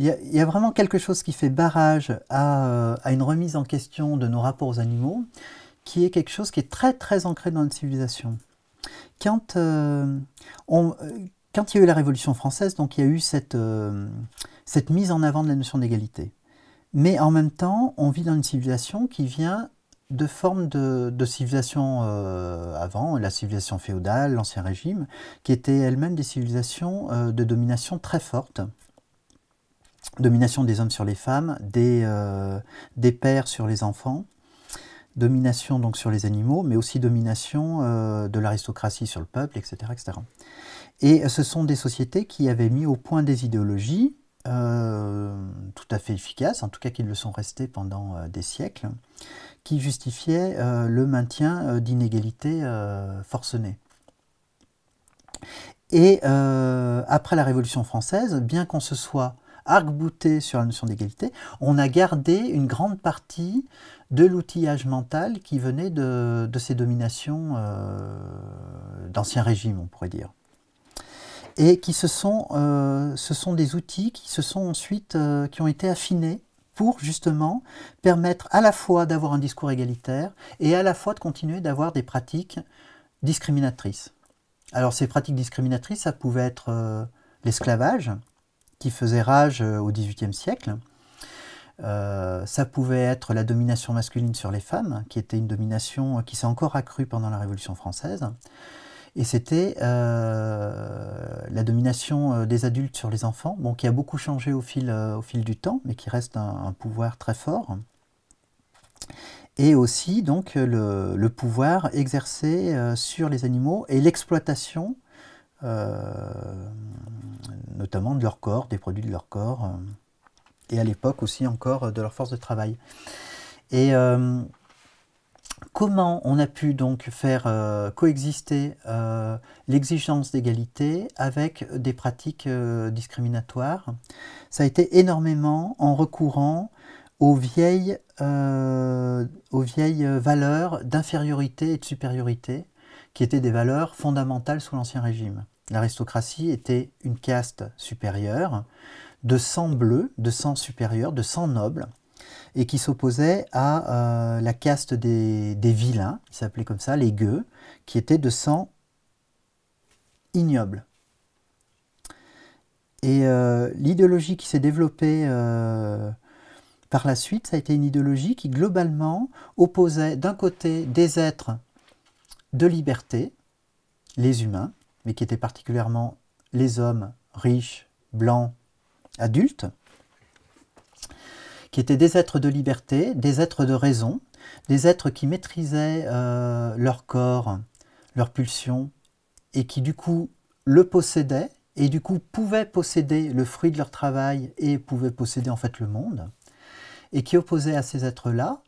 Il y, a, vraiment quelque chose qui fait barrage euh, à, une remise en question de nos rapports aux animaux, qui est quelque chose qui est très très ancré dans notre civilisation. Euh, euh, quand, il y a eu la Révolution française, donc il y a eu cette, mise en avant de la notion d'égalité. Mais en même temps, on vit dans une civilisation qui vient de formes de, civilisation avant, la civilisation féodale, l'Ancien Régime, qui étaient elles-mêmes des civilisations de domination très forte domination des hommes sur les femmes, des, euh, des pères sur les enfants, domination donc sur les animaux, mais aussi domination euh, de l'aristocratie sur le peuple, etc., etc. Et euh, ce sont des sociétés qui avaient mis au point des idéologies tout à fait efficaces, en tout cas qui le sont restées pendant des siècles, qui justifiaient le maintien d'inégalités forcenées. Et après la Révolution française, bien qu'on se soit arc-bouté sur la notion d'égalité, on a gardé une grande partie de l'outillage mental qui venait de, ces dominations euh, d'ancien régime, on pourrait dire. Et qui se sont, euh, ce sont des outils qui se sont ensuite, euh, qui ont été affinés pour justement permettre à la fois d'avoir un discours égalitaire et à la fois de continuer d'avoir des pratiques discriminatrices. Alors ces pratiques discriminatrices, ça pouvait être l'esclavage, qui faisait rage euh, au XVIIIe siècle. Euh, ça pouvait être la domination masculine sur les femmes, qui était une domination euh, qui s'est encore accrue pendant la Révolution française. Et c'était la domination des adultes sur les enfants, bon, qui a beaucoup changé au fil, au fil du temps, mais qui reste un, pouvoir très fort. Et aussi donc le pouvoir exercé sur les animaux et l'exploitation euh, notamment de leur corps, des produits de leur corps, euh, et à l'époque aussi encore euh, de leur force de travail. Et comment on a pu donc faire coexister l'exigence d'égalité avec des pratiques discriminatoires Ça a été énormément en recourant aux vieilles, aux vieilles valeurs d'infériorité et de supériorité, qui étaient des valeurs fondamentales sous l'Ancien Régime. L'aristocratie était une caste supérieure, de sang bleu, de sang supérieur, de sang noble, et qui s'opposait à euh, la caste des, vilains, qui s'appelait comme ça, les gueux, qui était de sang ignoble. Et euh, l'idéologie qui s'est développée euh, par la suite, ça a été une idéologie qui globalement opposait d'un côté des êtres de liberté, les humains, mais qui étaient particulièrement les hommes riches, blancs, adultes, qui étaient des êtres de liberté, des êtres de raison, des êtres qui maîtrisaient euh, leur corps, leurs pulsions, et qui du coup le possédaient, et du coup pouvaient posséder le fruit de leur travail et pouvaient posséder en fait le monde, et qui opposaient à ces êtres-là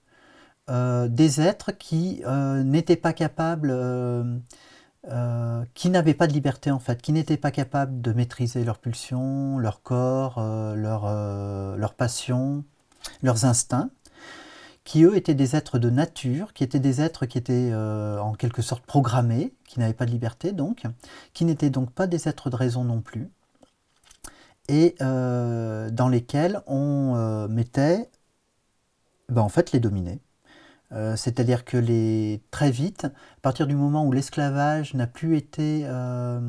euh, des êtres qui euh, n'étaient pas capables euh, qui n'avaient pas de liberté en fait, qui n'étaient pas capables de maîtriser leurs pulsions, leur corps, euh, leurs euh, leur, passion, leurs instincts, qui eux étaient des êtres de nature, qui étaient des êtres qui étaient en quelque sorte programmés, qui n'avaient pas de liberté donc, qui n'étaient donc pas des êtres de raison non plus, et dans lesquels on mettait ben, en fait les dominés. Euh, c'est-à-dire que les, très vite, à partir du moment où l'esclavage n'a plus été euh,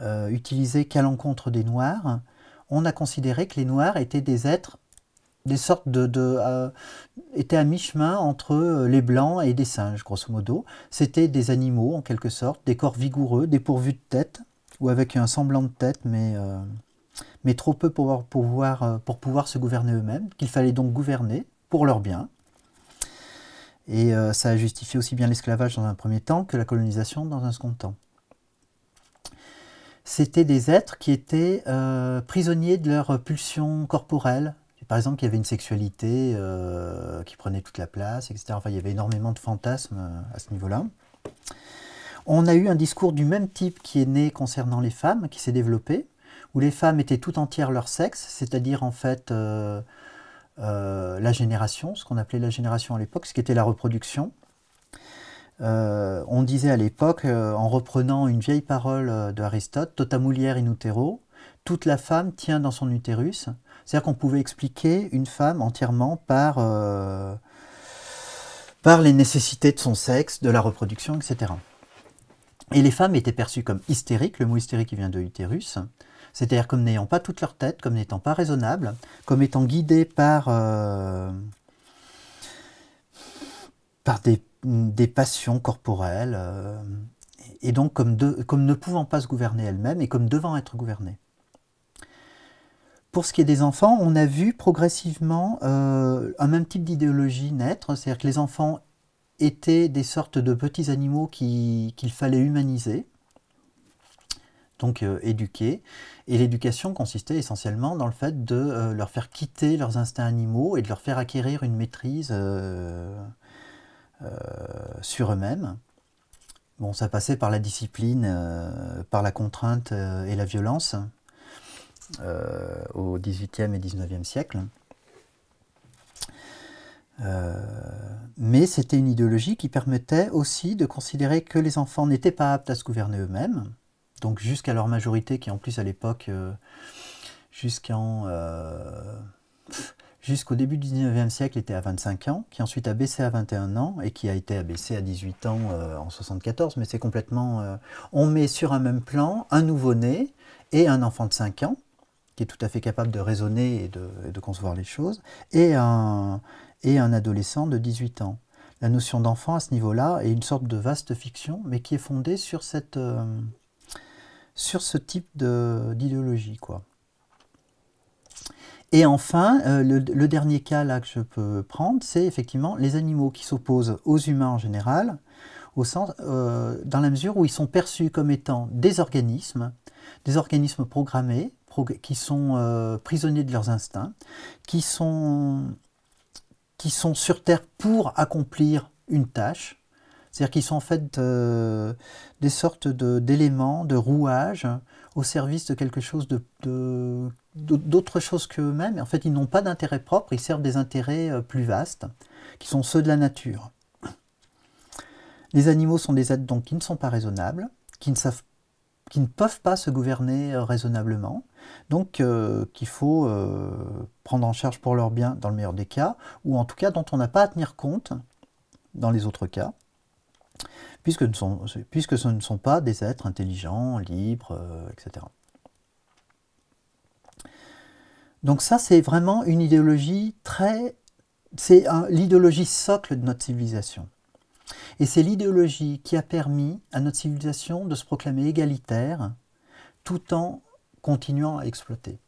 euh, utilisé qu'à l'encontre des Noirs, on a considéré que les Noirs étaient des êtres, des sortes de... étaient à mi-chemin entre les Blancs et des singes, grosso modo. C'était des animaux, en quelque sorte, des corps vigoureux, dépourvus de tête, ou avec un semblant de tête, mais, trop peu pour pour pouvoir se gouverner eux-mêmes, qu'il fallait donc gouverner pour leur bien. Et euh, ça a justifié aussi bien l'esclavage dans un premier temps que la colonisation dans un second temps. C'était des êtres qui étaient euh, prisonniers de leur pulsion corporelle. Par exemple, il y avait une sexualité euh, qui prenait toute la place, etc. Enfin, il y avait énormément de fantasmes à ce niveau-là. On a eu un discours du même type qui est né concernant les femmes, qui s'est développé, où les femmes étaient tout entières leur sexe, c'est-à-dire en fait euh, la génération, ce qu'on appelait la génération à l'époque, ce qui était la reproduction. Euh, on disait à l'époque, euh, en reprenant une vieille parole d'Aristote, tota mulier in utero, toute la femme tient dans son utérus. C'est-à-dire qu'on pouvait expliquer une femme entièrement par, par les nécessités de son sexe, de la reproduction, etc. Et les femmes étaient perçues comme hystériques, le mot hystérique vient de utérus, c'est-à-dire comme n'ayant pas toute leur tête, comme n'étant pas raisonnable, comme étant guidés par, euh, par des, passions corporelles, euh, et donc comme, ne pouvant pas se gouverner elles-mêmes et comme devant être gouvernées. Pour ce qui est des enfants, on a vu progressivement euh, un même type d'idéologie naître, c'est-à-dire que les enfants étaient des sortes de petits animaux qu'il fallait humaniser, donc euh, éduqués. Et l'éducation consistait essentiellement dans le fait de euh, leur faire quitter leurs instincts animaux et de leur faire acquérir une maîtrise euh, sur eux-mêmes. Bon, ça passait par la discipline, par la contrainte et la violence au XVIIIe et XIXe siècle. mais c'était une idéologie qui permettait aussi de considérer que les enfants n'étaient pas aptes à se gouverner eux-mêmes, donc jusqu'à leur majorité, qui en plus à l'époque, euh, jusqu'en euh, jusqu'au début du 19e siècle était à 25 ans, qui ensuite a baissé à 21 ans et qui a été abaissé à 18 ans euh, en 74, mais c'est complètement... on met sur un même plan un nouveau-né et un enfant de 5 ans, qui est tout à fait capable de raisonner et de, concevoir les choses, et un, et un adolescent de 18 ans la notion d'enfant à ce niveau-là est une sorte de vaste fiction, mais qui est fondée sur cette, sur ce type d'idéologie. quoi. Et enfin, euh, le, dernier cas là que je peux prendre, c'est effectivement les animaux qui s'opposent aux humains en général, au euh, dans la mesure où ils sont perçus comme étant des organismes, des organismes programmés, qui sont euh, prisonniers de leurs instincts, qui qui sont sur Terre pour accomplir une tâche, c'est-à-dire qu'ils sont en fait euh, des sortes d'éléments, de, rouages au service de quelque chose d'autre chose qu'eux-mêmes. En fait, ils n'ont pas d'intérêt propre, ils servent des intérêts euh, plus vastes, qui sont ceux de la nature. Les animaux sont des êtres qui ne sont pas raisonnables, qui ne peuvent pas se gouverner euh, raisonnablement, donc qu'il faut prendre en charge pour leur bien dans le meilleur des cas, ou en tout cas dont on n'a pas à tenir compte dans les autres cas puisque, sont, puisque ce ne sont pas des êtres intelligents, libres, euh, etc. Donc ça, c'est vraiment une idéologie très... C'est l'idéologie socle de notre civilisation. Et c'est l'idéologie qui a permis à notre civilisation de se proclamer égalitaire tout en continuant à exploiter.